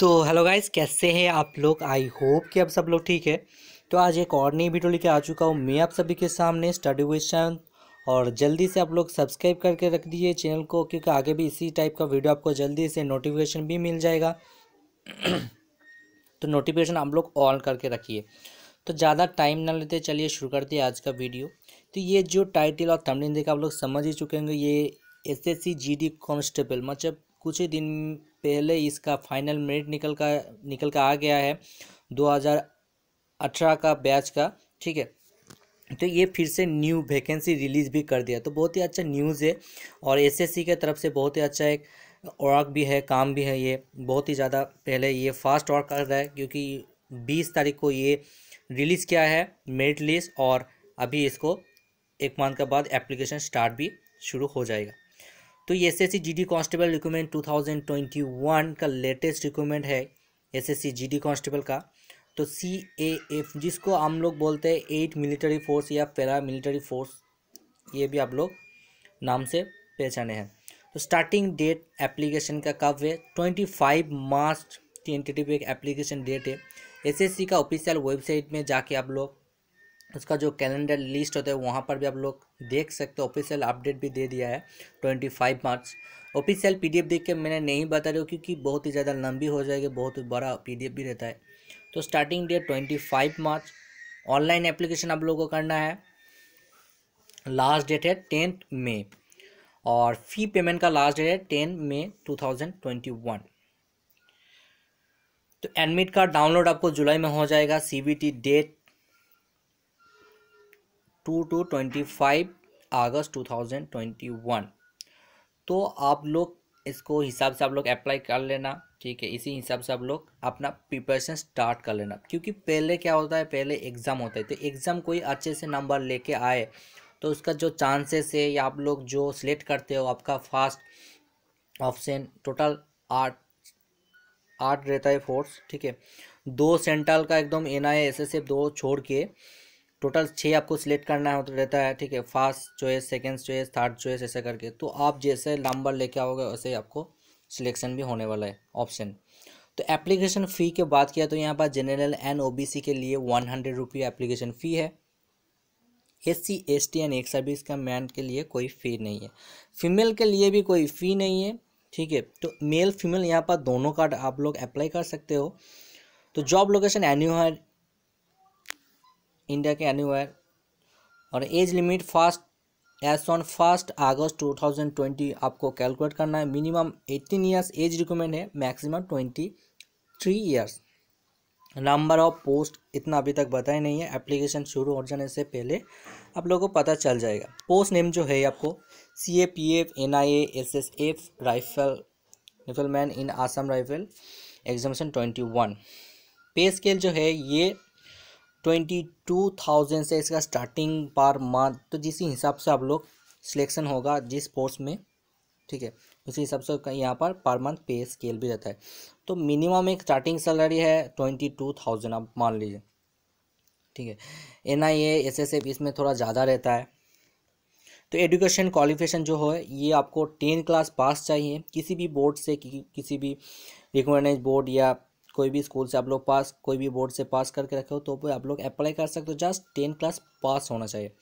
तो hello guys कैसे हैं आप लोग आई होप कि आप सब लोग ठीक है तो आज एक और नई वीडियो लेके आ चुका हूँ मैं आप सभी के सामने स्टडी क्वेश्चन और जल्दी से आप लोग सब्सक्राइब करके रख दीजिए चैनल को क्योंकि आगे भी इसी टाइप का वीडियो आपको जल्दी से नोटिफिकेशन भी मिल जाएगा तो नोटिफिकेशन आप लोग ऑन करके रखिए तो ज़्यादा टाइम ना लेते चलिए शुरू करते हैं आज का वीडियो तो ये जो टाइटल और थमलिन देखा आप लोग समझ ही चुके होंगे ये S S C G D constable मतलब कुछ ही दिन पहले इसका फाइनल मेरिट निकल का निकल का आ गया है 2018 का बैच का ठीक है तो ये फिर से न्यू वैकेंसी रिलीज़ भी कर दिया तो बहुत ही अच्छा न्यूज़ है और एसएससी के तरफ से बहुत ही अच्छा एक वर्क भी है काम भी है ये बहुत ही ज़्यादा पहले ये फास्ट वर्क कर रहा है क्योंकि बीस तारीख को ये रिलीज़ किया है मेरिट लिस्ट और अभी इसको एक मंथ के बाद एप्लीकेशन स्टार्ट भी शुरू हो जाएगा तो ये S S C G D constable recruitment two thousand twenty one का लेटेस्ट रिक्रूटमेंट है S S C G D constable का तो सी ए एफ जिसको हम लोग बोलते हैं एट मिलिट्री फोर्स या पैरा मिलिट्री फोर्स ये भी आप लोग नाम से पहचाने हैं तो स्टार्टिंग डेट एप्लीकेशन का कब है ट्वेंटी फाइव मार्च टेंटेटिव एक एप्लीकेशन डेट है एसएससी का ऑफिशियल वेबसाइट में जाके आप लोग उसका जो कैलेंडर लिस्ट होता है वहाँ पर भी आप लोग देख सकते हो ऑफिशियल अपडेट भी दे दिया है twenty five March official PDF देख के मैंने नहीं बता रहा हूँ क्योंकि बहुत ही ज़्यादा लंबी हो जाएगी बहुत ही बड़ा पीडीएफ भी रहता है तो starting date twenty five March online application आप लोगों को करना है लास्ट डेट है टेंथ मे और फी पेमेंट का लास्ट डेट है ten May two thousand twenty one तो एडमिट कार्ड डाउनलोड आपको जुलाई में हो जाएगा सी date two to twenty five August two thousand twenty one तो आप लोग इसको हिसाब से आप लोग अप्लाई कर लेना ठीक है इसी हिसाब से आप लोग अपना प्रिपरेशन स्टार्ट कर लेना क्योंकि पहले क्या होता है पहले एग्ज़ाम होता है तो एग्ज़ाम कोई अच्छे से नंबर लेके आए तो उसका जो चांसेस है या आप लोग जो सिलेक्ट करते हो आपका फास्ट ऑप्शन टोटल आठ आठ रहता है फोर्स ठीक है दो सेंट्रल का एकदम N I S S F दो छोड़ के टोटल छः आपको सिलेक्ट करना है रहता है ठीक है first choice second choice third choice ऐसे करके तो आप जैसे नंबर लेके आओगे वैसे ही आपको सिलेक्शन भी होने वाला है ऑप्शन तो एप्लीकेशन फ़ी के बात किया तो यहाँ पर जनरल एंड ओ के लिए one hundred rupee application fee है S C S T and ex service का मैन के लिए कोई फ़ी नहीं है फीमेल के लिए भी कोई फ़ी नहीं है ठीक है तो मेल फीमेल यहाँ पर दोनों कार्ड आप लोग अप्लाई कर सकते हो तो जॉब लोकेशन एन्यूअल इंडिया के एनीवेयर और age limit first age on first August 2020 आपको कैलकुलेट करना है मिनिमम 18 इयर्स एज रिकमेंड है maximum 23 years number of post इतना अभी तक बताया नहीं है एप्लीकेशन शुरू हो जाने से पहले आप लोगों को पता चल जाएगा पोस्ट नेम जो है आपको C A P F N I A S S F rifle rifleman in Assam rifle examination twenty one pay scale जो है ये ट्वेंटी टू थाउजेंड से इसका स्टार्टिंग पर मंथ तो जिस हिसाब से आप लोग सिलेक्शन होगा जिस पोस्ट में ठीक है उसी हिसाब से यहाँ पर पर मंथ पे स्केल भी रहता है तो मिनिमम एक स्टार्टिंग सैलरी है ट्वेंटी टू थाउजेंड आप मान लीजिए ठीक है N I A S S F इसमें थोड़ा ज़्यादा रहता है तो एजुकेशन क्वालिफिकेशन जो है ये आपको टेन क्लास पास चाहिए किसी भी बोर्ड से कि, किसी भी रिकमेंडेड बोर्ड या कोई भी स्कूल से आप लोग पास कोई भी बोर्ड से पास करके रखे हो तो भी आप लोग अप्लाई कर सकते हो जस्ट टेन क्लास पास होना चाहिए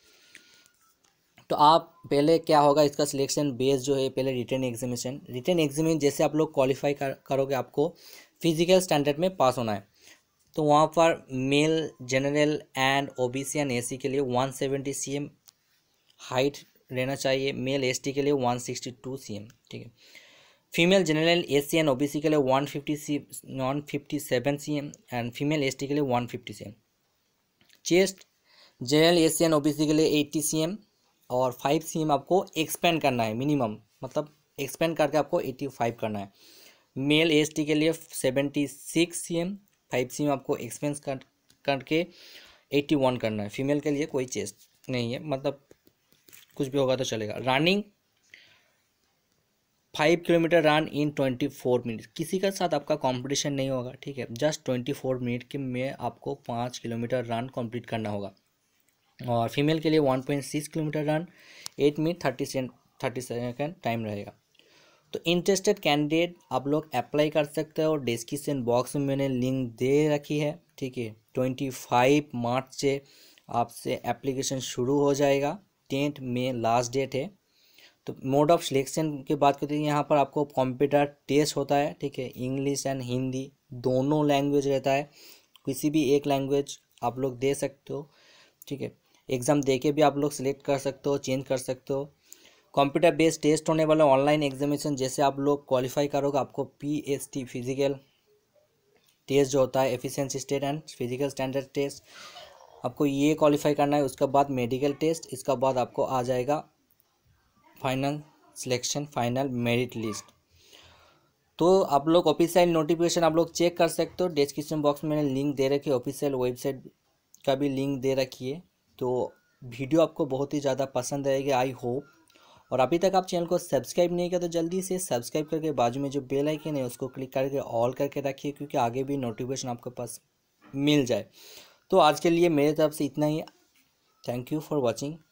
तो आप पहले क्या होगा इसका सिलेक्शन बेस जो है पहले रिटर्न एग्जामिनेशन रिटर्न एग्जामिन जैसे आप लोग क्वालिफाई कर, करोगे आपको फिजिकल स्टैंडर्ड में पास होना है तो वहाँ पर male general and O B C and C के लिए वन सेवेंटी हाइट रहना चाहिए मेल टी के लिए सी एम ठीक है female general S C and C के लिए one fifty C one fifty seven C M and female S T के लिए one fifty C M chest general S C and C के लिए एट्टी सी एम और five C M आपको expand करना है मिनिमम मतलब एक्सपेंड करके आपको एट्टी फाइव करना है मेल एस टी के लिए seventy six C M five C M आपको एक्सपेंस करके एट्टी वन करना है फीमेल के लिए कोई चेस्ट नहीं है मतलब कुछ भी होगा तो चलेगा running five kilometre run in twenty four minute किसी के साथ आपका कंपटीशन नहीं होगा ठीक है जस्ट ट्वेंटी फोर मिनट के में आपको पाँच किलोमीटर रन कंप्लीट करना होगा और फीमेल के लिए one point six kilometre run eight minute thirty second thirty second time रहेगा तो इंटरेस्टेड कैंडिडेट आप लोग अप्लाई कर सकते हो डिस्क्रिप्शन बॉक्स में मैंने लिंक दे रखी है ठीक है ट्वेंटी फाइव मार्च से आपसे एप्लीकेशन शुरू हो जाएगा टेंथ मे लास्ट डेट है तो मोड ऑफ सिलेक्शन की बात करते हैं यहाँ पर आपको कंप्यूटर टेस्ट होता है ठीक है इंग्लिश एंड हिंदी दोनों लैंग्वेज रहता है किसी भी एक लैंग्वेज आप लोग दे सकते हो ठीक है एग्ज़ाम दे के भी आप लोग सिलेक्ट कर सकते हो चेंज कर सकते हो कंप्यूटर बेस्ड टेस्ट होने वाला ऑनलाइन एग्जामिनेशन जैसे आप लोग क्वालिफाई करोगे आपको P S T physical test जो होता है efficiency state and physical standard test आपको ये क्वालिफाई करना है उसके बाद मेडिकल टेस्ट इसका बाद आपको आ जाएगा final selection final merit list तो आप लोग ऑफिशियल नोटिफिकेशन आप लोग चेक कर सकते हो डिस्क्रिप्शन बॉक्स में लिंक दे रखी है ऑफिशियल वेबसाइट का भी लिंक दे रखी है तो वीडियो आपको बहुत ही ज़्यादा पसंद आएगी आई होप और अभी तक आप चैनल को सब्सक्राइब नहीं किया तो जल्दी से सब्सक्राइब करके बाजू में जो बेल आइकन है उसको क्लिक करके ऑल करके रखिए क्योंकि आगे भी नोटिफिकेशन आपके पास मिल जाए तो आज के लिए मेरे तरफ से इतना ही थैंक यू फॉर वॉचिंग